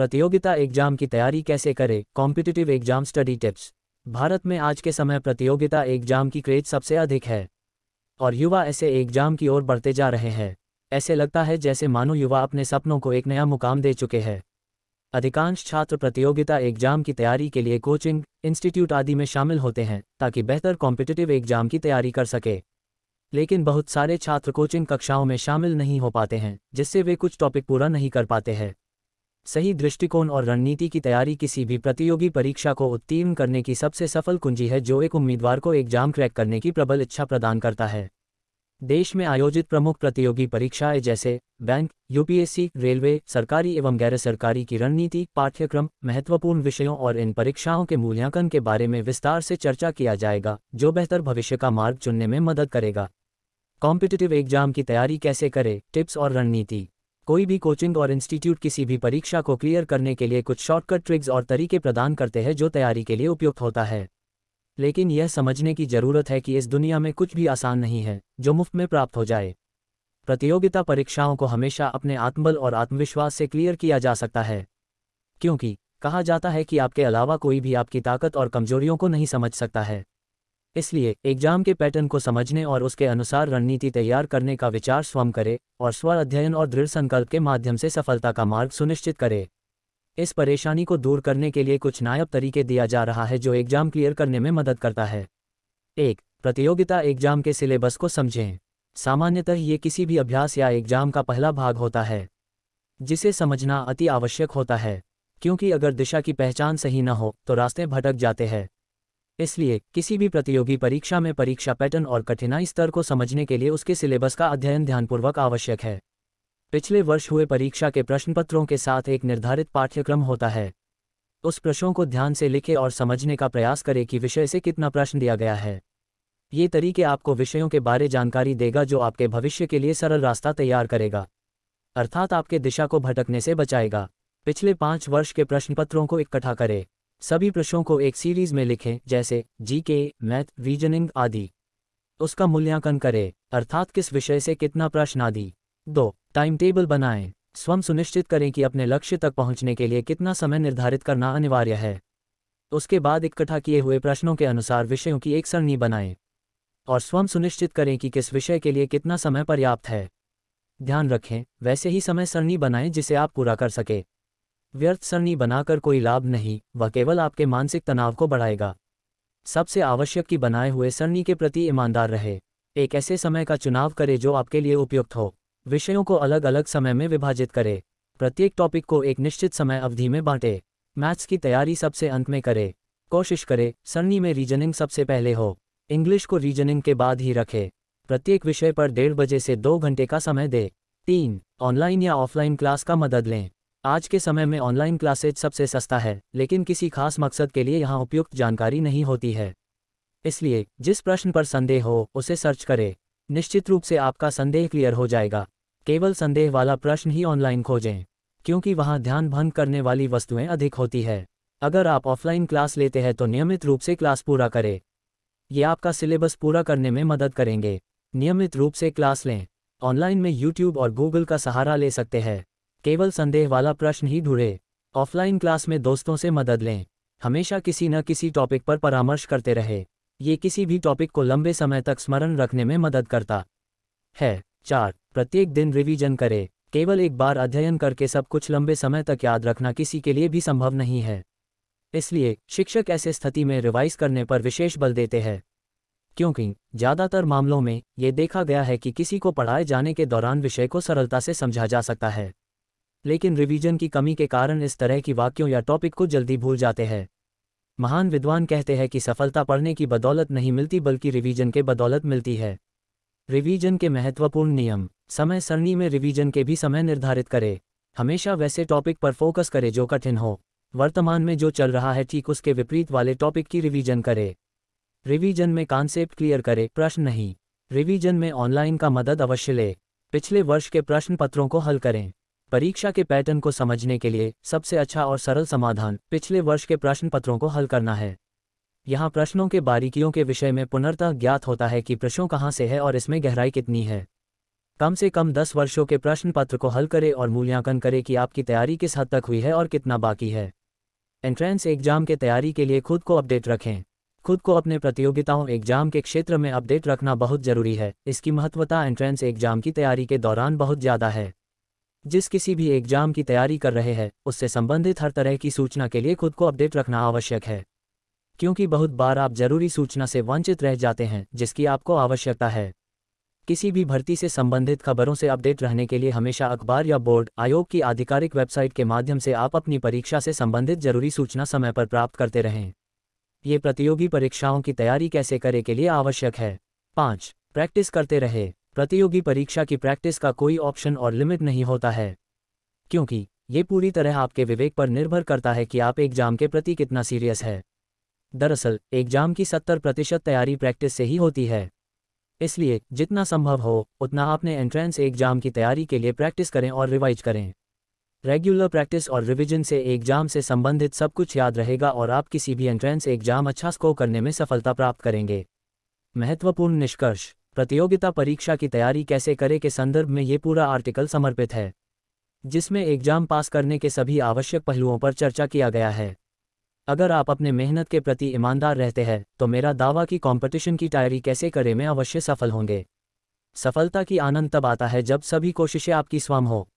प्रतियोगिता एग्जाम की तैयारी कैसे करें competitive exam study tips Bharat में आज के समय प्रतियोगिता एग्जाम की क्रेज सबसे अधिक है और युवा ऐसे एग्जाम की ओर बढ़ते जा रहे हैं ऐसे लगता है जैसे मानो युवा अपने सपनों को एक नया मुकाम दे चुके हैं अधिकांश छात्र प्रतियोगिता एग्जाम की तैयारी के लिए कोचिंग इंस्टीट्यूट आदि में शामिल होते हैं ताकि बेहतर कॉम्पिटिटिव एग्जाम की तैयारी कर सके लेकिन बहुत सारे छात्र कोचिंग कक्षाओं में शामिल नहीं हो पाते हैं जिससे वे कुछ टॉपिक पूरा नहीं कर पाते हैं सही दृष्टिकोण और रणनीति की तैयारी किसी भी प्रतियोगी परीक्षा को उत्तीर्ण करने की सबसे सफल कुंजी है जो एक उम्मीदवार को एग्जाम क्रैक करने की प्रबल इच्छा प्रदान करता है देश में आयोजित प्रमुख प्रतियोगी परीक्षाएं जैसे बैंक यूपीएससी रेलवे सरकारी एवं गैर सरकारी की रणनीति पाठ्यक्रम महत्वपूर्ण विषयों और इन परीक्षाओं के मूल्यांकन के बारे में विस्तार से चर्चा किया जाएगा जो बेहतर भविष्य का मार्ग चुनने में मदद करेगा कॉम्पिटिटिव एग्जाम की तैयारी कैसे करें टिप्स और रणनीति कोई भी कोचिंग और इंस्टीट्यूट किसी भी परीक्षा को क्लियर करने के लिए कुछ शॉर्टकट ट्रिक्स और तरीके प्रदान करते हैं जो तैयारी के लिए उपयुक्त होता है लेकिन यह समझने की जरूरत है कि इस दुनिया में कुछ भी आसान नहीं है जो मुफ्त में प्राप्त हो जाए प्रतियोगिता परीक्षाओं को हमेशा अपने आत्मबल और आत्मविश्वास से क्लियर किया जा सकता है क्योंकि कहा जाता है कि आपके अलावा कोई भी आपकी ताकत और कमजोरियों को नहीं समझ सकता है इसलिए एग्जाम के पैटर्न को समझने और उसके अनुसार रणनीति तैयार करने का विचार स्वयं करे और स्व अध्ययन और दृढ़ संकल्प के माध्यम से सफलता का मार्ग सुनिश्चित करे इस परेशानी को दूर करने के लिए कुछ नायब तरीके दिया जा रहा है जो एग्जाम क्लियर करने में मदद करता है एक प्रतियोगिता एग्जाम के सिलेबस को समझें सामान्यतः ये किसी भी अभ्यास या एग्जाम का पहला भाग होता है जिसे समझना अति आवश्यक होता है क्योंकि अगर दिशा की पहचान सही न हो तो रास्ते भटक जाते हैं इसलिए किसी भी प्रतियोगी परीक्षा में परीक्षा पैटर्न और कठिनाई स्तर को समझने के लिए उसके सिलेबस का अध्ययन ध्यानपूर्वक आवश्यक है पिछले वर्ष हुए परीक्षा के प्रश्नपत्रों के साथ एक निर्धारित पाठ्यक्रम होता है उस प्रश्नों को ध्यान से लिखे और समझने का प्रयास करें कि विषय से कितना प्रश्न दिया गया है ये तरीके आपको विषयों के बारे जानकारी देगा जो आपके भविष्य के लिए सरल रास्ता तैयार करेगा अर्थात आपके दिशा को भटकने से बचाएगा पिछले पाँच वर्ष के प्रश्नपत्रों को इकट्ठा करें सभी प्रश्नों को एक सीरीज में लिखें जैसे जीके, मैथ रीजनिंग आदि उसका मूल्यांकन करें अर्थात किस विषय से कितना प्रश्न आदि दो टाइम टेबल बनाएं स्वयं सुनिश्चित करें कि अपने लक्ष्य तक पहुंचने के लिए कितना समय निर्धारित करना अनिवार्य है उसके बाद इकट्ठा किए हुए प्रश्नों के अनुसार विषयों की एक सरणी बनाएं और स्वयं सुनिश्चित करें कि किस विषय के लिए कितना समय पर्याप्त है ध्यान रखें वैसे ही समय सरणी बनाएं जिसे आप पूरा कर सके व्यर्थ सरणी बनाकर कोई लाभ नहीं वह केवल आपके मानसिक तनाव को बढ़ाएगा सबसे आवश्यक कि बनाए हुए सरणी के प्रति ईमानदार रहे एक ऐसे समय का चुनाव करें जो आपके लिए उपयुक्त हो विषयों को अलग अलग समय में विभाजित करें प्रत्येक टॉपिक को एक निश्चित समय अवधि में बांटें मैथ्स की तैयारी सबसे अंत में करें कोशिश करें सरणी में रीजनिंग सबसे पहले हो इंग्लिश को रीजनिंग के बाद ही रखें प्रत्येक विषय पर डेढ़ बजे से दो घंटे का समय दें तीन ऑनलाइन या ऑफलाइन क्लास का मदद लें आज के समय में ऑनलाइन क्लासेज सबसे सस्ता है लेकिन किसी खास मकसद के लिए यहाँ उपयुक्त जानकारी नहीं होती है इसलिए जिस प्रश्न पर संदेह हो उसे सर्च करें निश्चित रूप से आपका संदेह क्लियर हो जाएगा केवल संदेह वाला प्रश्न ही ऑनलाइन खोजें क्योंकि वहां ध्यान भंग करने वाली वस्तुएं अधिक होती है अगर आप ऑफलाइन क्लास लेते हैं तो नियमित रूप से क्लास पूरा करें ये आपका सिलेबस पूरा करने में मदद करेंगे नियमित रूप से क्लास लें ऑनलाइन में यूट्यूब और गूगल का सहारा ले सकते हैं केवल संदेह वाला प्रश्न ही ढूंढे ऑफलाइन क्लास में दोस्तों से मदद लें हमेशा किसी न किसी टॉपिक पर परामर्श करते रहे ये किसी भी टॉपिक को लंबे समय तक स्मरण रखने में मदद करता है चार प्रत्येक दिन रिवीजन करें केवल एक बार अध्ययन करके सब कुछ लंबे समय तक याद रखना किसी के लिए भी संभव नहीं है इसलिए शिक्षक ऐसे स्थिति में रिवाइज करने पर विशेष बल देते हैं क्योंकि ज़्यादातर मामलों में ये देखा गया है कि किसी को पढ़ाए जाने के दौरान विषय को सरलता से समझा जा सकता है लेकिन रिवीजन की कमी के कारण इस तरह की वाक्यों या टॉपिक को जल्दी भूल जाते हैं महान विद्वान कहते हैं कि सफलता पढ़ने की बदौलत नहीं मिलती बल्कि रिवीजन के बदौलत मिलती है रिवीजन के महत्वपूर्ण नियम समय सरणी में रिवीजन के भी समय निर्धारित करें हमेशा वैसे टॉपिक पर फोकस करें जो कठिन हो वर्तमान में जो चल रहा है ठीक उसके विपरीत वाले टॉपिक की रिवीजन करें रिवीजन में कॉन्सेप्ट क्लियर करें प्रश्न नहीं रिवीजन में ऑनलाइन का मदद अवश्य लें पिछले वर्ष के प्रश्न पत्रों को हल करें परीक्षा के पैटर्न को समझने के लिए सबसे अच्छा और सरल समाधान पिछले वर्ष के प्रश्न पत्रों को हल करना है यहाँ प्रश्नों के बारीकियों के विषय में पुनर्तः ज्ञात होता है कि प्रश्नों कहाँ से है और इसमें गहराई कितनी है कम से कम दस वर्षों के प्रश्न पत्र को हल करें और मूल्यांकन करें कि आपकी तैयारी किस हद तक हुई है और कितना बाकी है एंट्रेंस एग्जाम के तैयारी के लिए खुद को अपडेट रखें खुद को अपने प्रतियोगिताओं एग्जाम के क्षेत्र में अपडेट रखना बहुत जरूरी है इसकी महत्वता एंट्रेंस एग्जाम की तैयारी के दौरान बहुत ज़्यादा है जिस किसी भी एग्जाम की तैयारी कर रहे हैं उससे संबंधित हर तरह की सूचना के लिए खुद को अपडेट रखना आवश्यक है क्योंकि बहुत बार आप जरूरी सूचना से वंचित रह जाते हैं जिसकी आपको आवश्यकता है किसी भी भर्ती से संबंधित खबरों से अपडेट रहने के लिए हमेशा अखबार या बोर्ड आयोग की आधिकारिक वेबसाइट के माध्यम से आप अपनी परीक्षा से संबंधित जरूरी सूचना समय पर प्राप्त करते रहें ये प्रतियोगी परीक्षाओं की तैयारी कैसे करें के लिए आवश्यक है पाँच प्रैक्टिस करते रहे प्रतियोगी परीक्षा की प्रैक्टिस का कोई ऑप्शन और लिमिट नहीं होता है क्योंकि ये पूरी तरह आपके विवेक पर निर्भर करता है कि आप एग्जाम के प्रति कितना सीरियस है दरअसल एग्जाम की सत्तर प्रतिशत तैयारी प्रैक्टिस से ही होती है इसलिए जितना संभव हो उतना आपने एंट्रेंस एग्जाम की तैयारी के लिए प्रैक्टिस करें और रिवाइज करें रेगुलर प्रैक्टिस और रिवीजन से एग्जाम से संबंधित सब कुछ याद रहेगा और आप किसी भी एंट्रेंस एग्जाम अच्छा स्कोर करने में सफलता प्राप्त करेंगे महत्वपूर्ण निष्कर्ष प्रतियोगिता परीक्षा की तैयारी कैसे करें के संदर्भ में ये पूरा आर्टिकल समर्पित है जिसमें एग्जाम पास करने के सभी आवश्यक पहलुओं पर चर्चा किया गया है अगर आप अपने मेहनत के प्रति ईमानदार रहते हैं तो मेरा दावा कि कंपटीशन की तैयारी कैसे करें में अवश्य सफल होंगे सफलता की आनंद तब आता है जब सभी कोशिशें आपकी स्वाम हो